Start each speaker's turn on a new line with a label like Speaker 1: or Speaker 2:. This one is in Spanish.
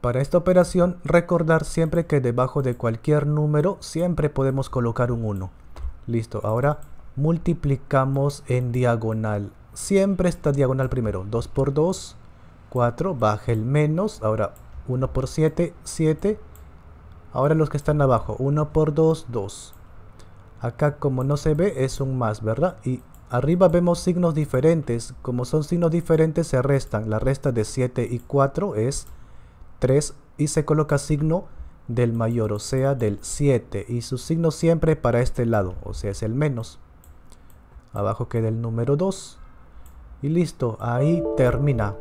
Speaker 1: Para esta operación, recordar siempre que debajo de cualquier número siempre podemos colocar un 1. Listo, ahora multiplicamos en diagonal. Siempre está diagonal primero. 2 por 2, 4, baja el menos. Ahora 1 por 7, 7. Ahora los que están abajo, 1 por 2, 2. Acá como no se ve es un más, ¿verdad? Y arriba vemos signos diferentes. Como son signos diferentes se restan. La resta de 7 y 4 es 3 y se coloca signo del mayor, o sea, del 7. Y su signo siempre para este lado, o sea, es el menos. Abajo queda el número 2. Y listo, ahí termina.